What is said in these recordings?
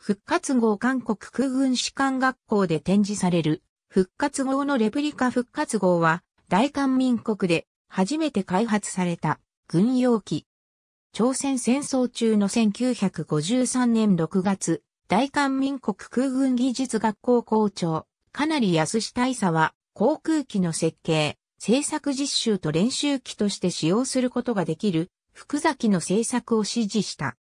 復活号韓国空軍士官学校で展示される、復活号のレプリカ復活号は、大韓民国で初めて開発された軍用機。朝鮮戦争中の1953年6月、大韓民国空軍技術学校校長、かなり安志大佐は、航空機の設計、製作実習と練習機として使用することができる、福崎の製作を指示した。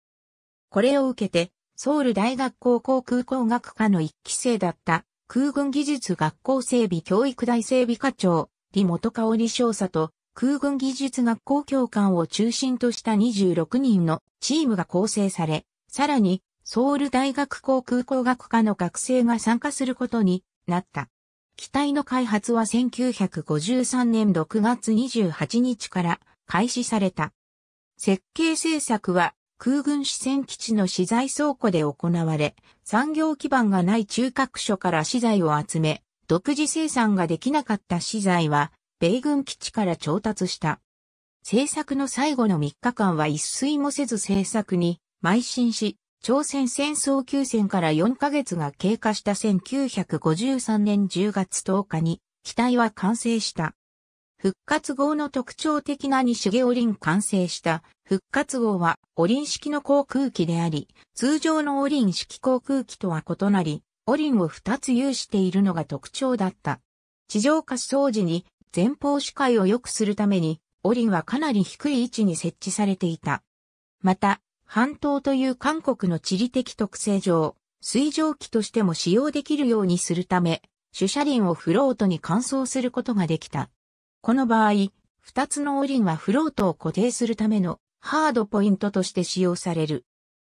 これを受けて、ソウル大学高校空港学科の一期生だった空軍技術学校整備教育大整備課長、リト・カ香織少佐と空軍技術学校教官を中心とした26人のチームが構成され、さらにソウル大学航空工学科の学生が参加することになった。機体の開発は1953年6月28日から開始された。設計制作は空軍支線基地の資材倉庫で行われ、産業基盤がない中核所から資材を集め、独自生産ができなかった資材は、米軍基地から調達した。制作の最後の3日間は一睡もせず制作に邁進し、朝鮮戦争休戦から4ヶ月が経過した1953年10月10日に機体は完成した。復活号の特徴的な西ゲオリン完成した復活号はオリン式の航空機であり、通常のオリン式航空機とは異なり、オリンを2つ有しているのが特徴だった。地上滑走時に前方視界を良くするために、オリンはかなり低い位置に設置されていた。また、半島という韓国の地理的特性上、水蒸気としても使用できるようにするため、主車輪をフロートに換装することができた。この場合、二つのオリンはフロートを固定するためのハードポイントとして使用される。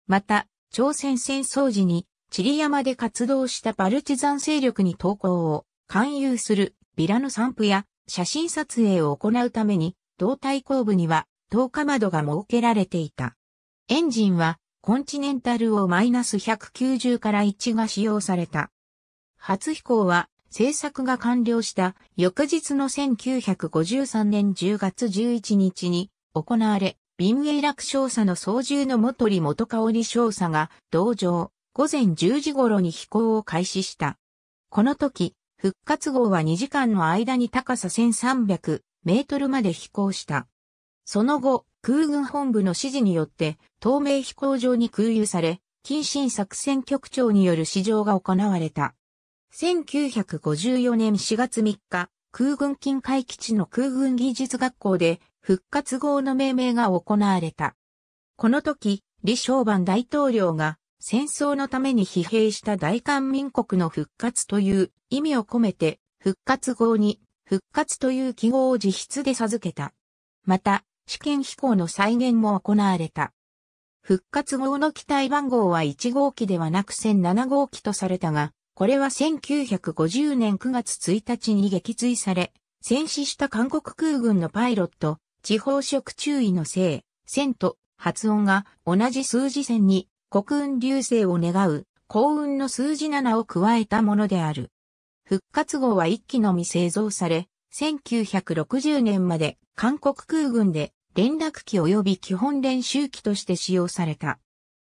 また、朝鮮戦争時に、チリ山で活動したパルチザン勢力に投降を勧誘するビラの散布や写真撮影を行うために、胴体後部には投下窓が設けられていた。エンジンはコンチネンタルをマイナス190から1が使用された。初飛行は制作が完了した翌日の1953年10月11日に行われ、ビンイラク少佐の操縦の元利元香織少佐が同乗、午前10時頃に飛行を開始した。この時、復活号は2時間の間に高さ1300メートルまで飛行した。その後、空軍本部の指示によって、透明飛行場に空輸され、近親作戦局長による試乗が行われた。1954年4月3日、空軍近海基地の空軍技術学校で復活号の命名が行われた。この時、李承晩大統領が戦争のために疲弊した大韓民国の復活という意味を込めて復活号に復活という記号を自筆で授けた。また、試験飛行の再現も行われた。復活号の機体番号は1号機ではなく1007号機とされたが、これは1950年9月1日に撃墜され、戦死した韓国空軍のパイロット、地方職注意のせい、線と発音が同じ数字線に国運流星を願う幸運の数字7を加えたものである。復活号は1機のみ製造され、1960年まで韓国空軍で連絡機及び基本練習機として使用された。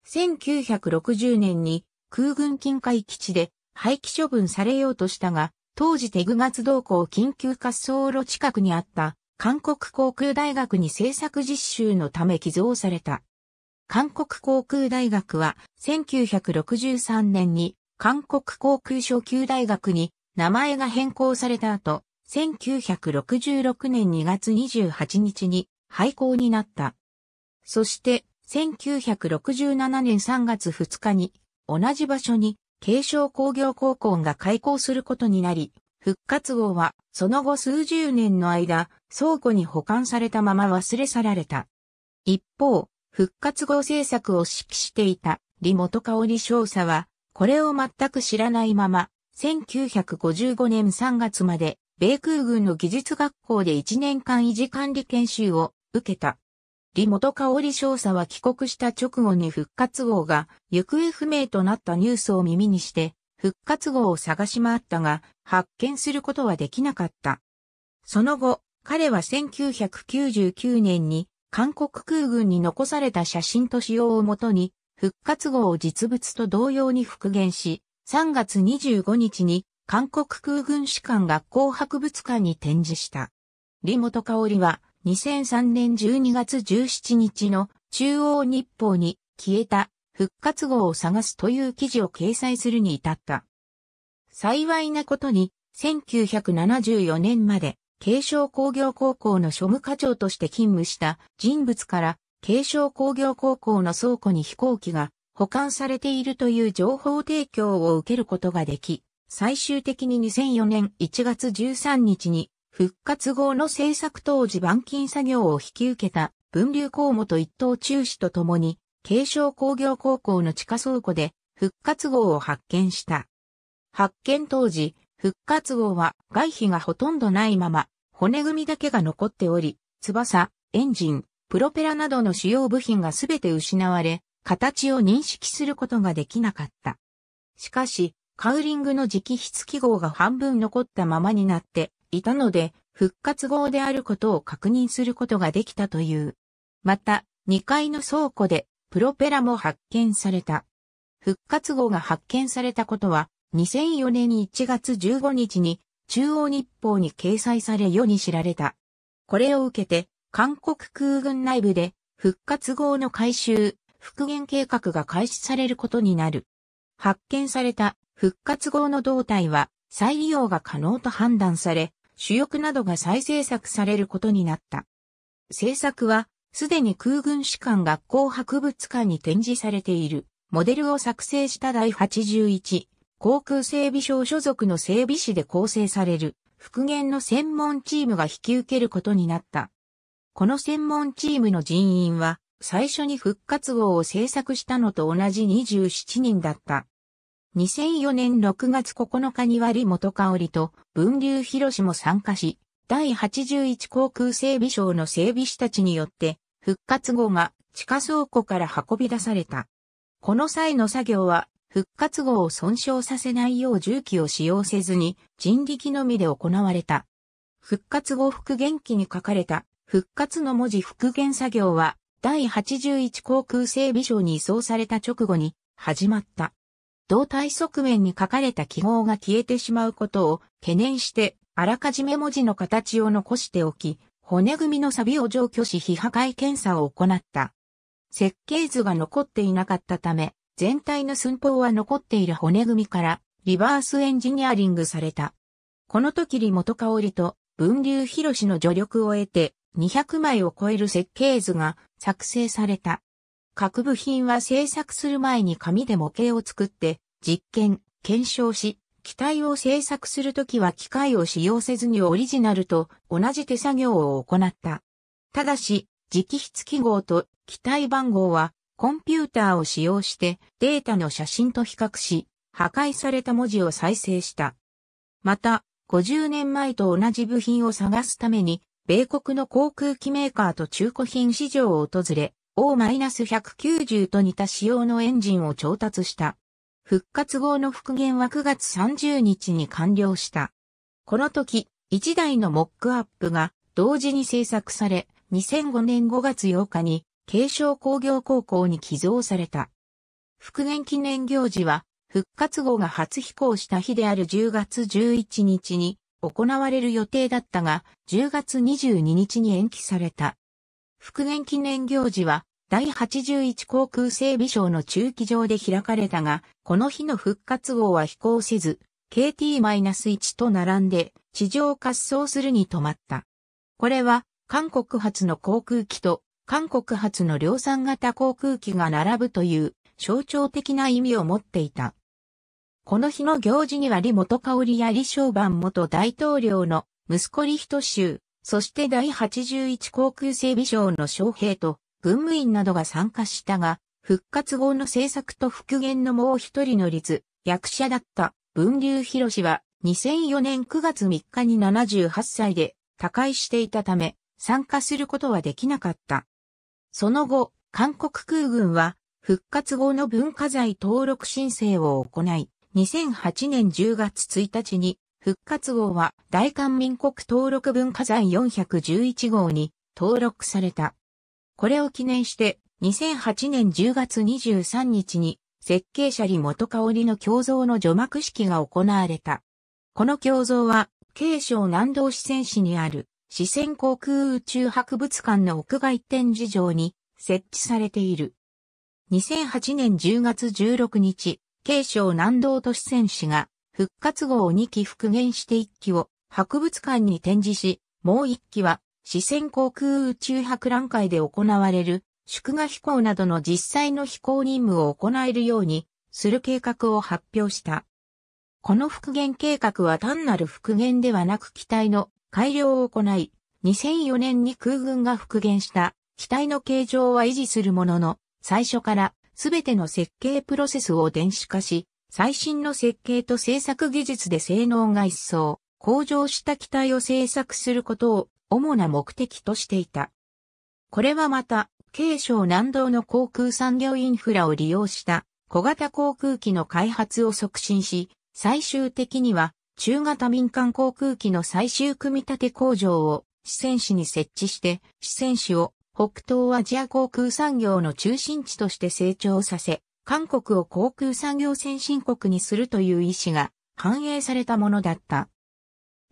1960年に空軍近海基地で廃棄処分されようとしたが、当時テグガツ動向。緊急滑走路近くにあった韓国航空大学に制作実習のため寄贈された。韓国航空大学は1963年に韓国航空初級大学に名前が変更された後、1966年2月28日に廃校になった。そして1967年3月2日に同じ場所に継承工業高校が開校することになり、復活号はその後数十年の間、倉庫に保管されたまま忘れ去られた。一方、復活号制作を指揮していたリト・カ香織少佐は、これを全く知らないまま、1955年3月まで、米空軍の技術学校で1年間維持管理研修を受けた。リト・カ香織少佐は帰国した直後に復活号が行方不明となったニュースを耳にして、復活号を探し回ったが、発見することはできなかった。その後、彼は1999年に韓国空軍に残された写真と仕様をもとに、復活号を実物と同様に復元し、3月25日に韓国空軍士官学校博物館に展示した。リト・カ香織は2003年12月17日の中央日報に消えた復活号を探すという記事を掲載するに至った。幸いなことに、1974年まで、軽症工業高校の庶務課長として勤務した人物から、軽症工業高校の倉庫に飛行機が保管されているという情報提供を受けることができ、最終的に2004年1月13日に復活号の制作当時板金作業を引き受けた文流工務と一等中止とともに、軽症工業高校の地下倉庫で復活号を発見した。発見当時、復活号は外皮がほとんどないまま、骨組みだけが残っており、翼、エンジン、プロペラなどの主要部品がすべて失われ、形を認識することができなかった。しかし、カウリングの直筆記号が半分残ったままになって、いたので、復活号であることを確認することができたという。また、2階の倉庫でプロペラも発見された。復活号が発見されたことは、2004年1月15日に中央日報に掲載され世に知られた。これを受けて、韓国空軍内部で復活号の回収、復元計画が開始されることになる。発見された復活号の胴体は再利用が可能と判断され、主翼などが再制作されることになった。制作は、すでに空軍士官学校博物館に展示されている、モデルを作成した第81、航空整備省所属の整備士で構成される、復元の専門チームが引き受けることになった。この専門チームの人員は、最初に復活号を制作したのと同じ27人だった。2004年6月9日に割元香織と文流広士も参加し、第81航空整備省の整備士たちによって、復活号が地下倉庫から運び出された。この際の作業は、復活号を損傷させないよう重機を使用せずに人力のみで行われた。復活号復元機に書かれた復活の文字復元作業は第81航空整備省に移送された直後に始まった。胴体側面に書かれた記号が消えてしまうことを懸念して、あらかじめ文字の形を残しておき、骨組みの錆を除去し非破壊検査を行った。設計図が残っていなかったため、全体の寸法は残っている骨組みからリバースエンジニアリングされた。この時リトカ香織と文流博士の助力を得て200枚を超える設計図が作成された。各部品は製作する前に紙で模型を作って、実験、検証し、機体を製作するときは機械を使用せずにオリジナルと同じ手作業を行った。ただし、直筆記号と機体番号はコンピューターを使用してデータの写真と比較し、破壊された文字を再生した。また、50年前と同じ部品を探すために、米国の航空機メーカーと中古品市場を訪れ、O-190 と似た仕様のエンジンを調達した。復活号の復元は9月30日に完了した。この時、1台のモックアップが同時に制作され、2005年5月8日に継承工業高校に寄贈された。復元記念行事は、復活号が初飛行した日である10月11日に行われる予定だったが、10月22日に延期された。復元記念行事は、第81航空整備省の駐機場で開かれたが、この日の復活号は飛行せず、KT-1 と並んで地上滑走するに止まった。これは韓国発の航空機と韓国発の量産型航空機が並ぶという象徴的な意味を持っていた。この日の行事には李元香織や李正万元大統領の息子李人衆、そして第81航空整備省の将兵と文務員などが参加したが、復活後の制作と復元のもう一人の率、役者だった文流博士は2004年9月3日に78歳で他界していたため、参加することはできなかった。その後、韓国空軍は復活後の文化財登録申請を行い、2008年10月1日に復活号は大韓民国登録文化財411号に登録された。これを記念して、2008年10月23日に、設計者李元香織の胸像の除幕式が行われた。この胸像は、慶省南道四川市にある、四川航空宇宙博物館の屋外展示場に設置されている。2008年10月16日、慶省南道都市川市が復活号を2機復元して1機を博物館に展示し、もう1機は四川航空宇宙博覧会で行われる祝賀飛行などの実際の飛行任務を行えるようにする計画を発表した。この復元計画は単なる復元ではなく機体の改良を行い、2004年に空軍が復元した機体の形状は維持するものの、最初からすべての設計プロセスを電子化し、最新の設計と製作技術で性能が一層向上した機体を製作することを主な目的としていた。これはまた、軽省南道の航空産業インフラを利用した小型航空機の開発を促進し、最終的には中型民間航空機の最終組み立て工場を四川市に設置して、四川市を北東アジア航空産業の中心地として成長させ、韓国を航空産業先進国にするという意思が反映されたものだった。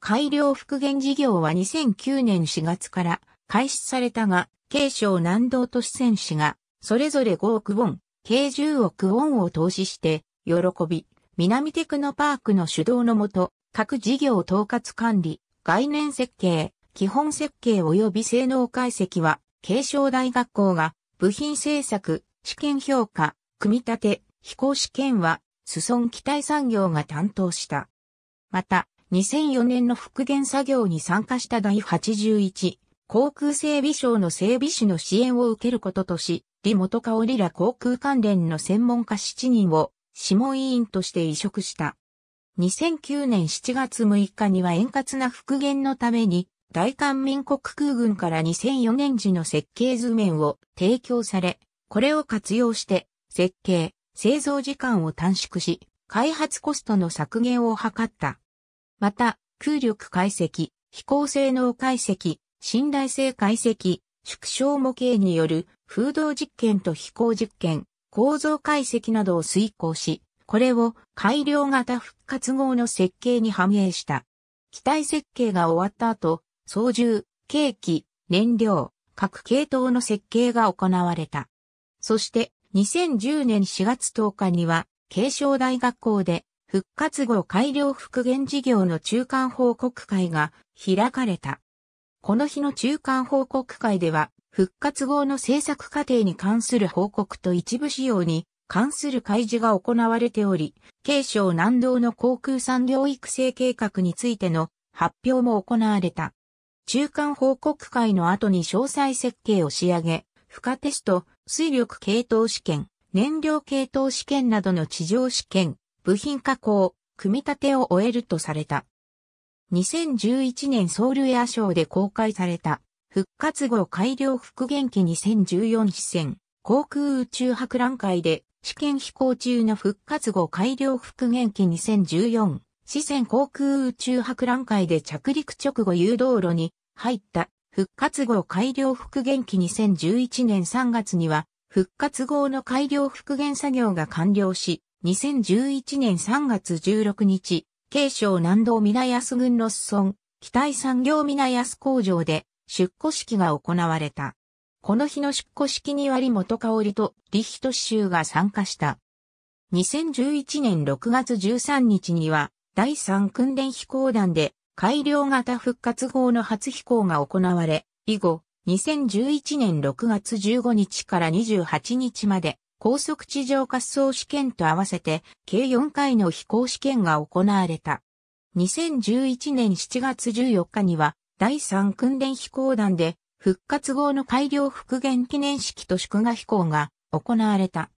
改良復元事業は2009年4月から開始されたが、慶省南道都市選手が、それぞれ5億ウォン、計10億ウォンを投資して、喜び、南テクノパークの主導のもと、各事業統括管理、概念設計、基本設計及び性能解析は、慶省大学校が、部品製作、試験評価、組み立て、飛行試験は、裾ン機体産業が担当した。また、2004年の復元作業に参加した第81航空整備省の整備士の支援を受けることとし、李元香織ら航空関連の専門家7人を諮問委員として移植した。2009年7月6日には円滑な復元のために、大韓民国空軍から2004年時の設計図面を提供され、これを活用して、設計、製造時間を短縮し、開発コストの削減を図った。また、空力解析、飛行性能解析、信頼性解析、縮小模型による風洞実験と飛行実験、構造解析などを遂行し、これを改良型復活号の設計に反映した。機体設計が終わった後、操縦、計器、燃料、各系統の設計が行われた。そして、2010年4月10日には、慶尚大学校で復活後改良復元事業の中間報告会が開かれた。この日の中間報告会では、復活後の制作過程に関する報告と一部仕様に関する開示が行われており、軽省南道の航空産業育成計画についての発表も行われた。中間報告会の後に詳細設計を仕上げ、付加テスト、水力系統試験、燃料系統試験などの地上試験、部品加工、組み立てを終えるとされた。2011年ソウルエアショーで公開された、復活後改良復元機2014視線、航空宇宙博覧会で、試験飛行中の復活後改良復元機2014、視線航空宇宙博覧会で着陸直後誘導路に入った、復活後改良復元機2011年3月には、復活後の改良復元作業が完了し、2011年3月16日、慶省南道皆安郡ロス村、北井産業皆安工場で出庫式が行われた。この日の出庫式に割カ香織とリヒト州が参加した。2011年6月13日には、第3訓練飛行団で改良型復活号の初飛行が行われ、以後、2011年6月15日から28日まで、高速地上滑走試験と合わせて計4回の飛行試験が行われた。2011年7月14日には第3訓練飛行団で復活後の改良復元記念式と祝賀飛行が行われた。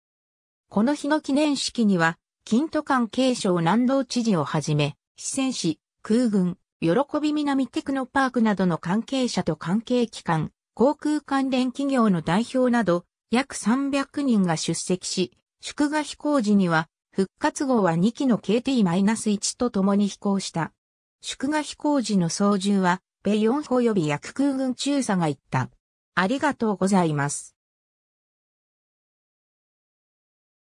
この日の記念式には、金都間継省南道知事をはじめ、四川市、空軍、喜び南テクノパークなどの関係者と関係機関、航空関連企業の代表など、約300人が出席し、祝賀飛行時には、復活号は2機の KT-1 と共に飛行した。祝賀飛行時の操縦は、米4ン及び薬空軍中佐が行った。ありがとうございます。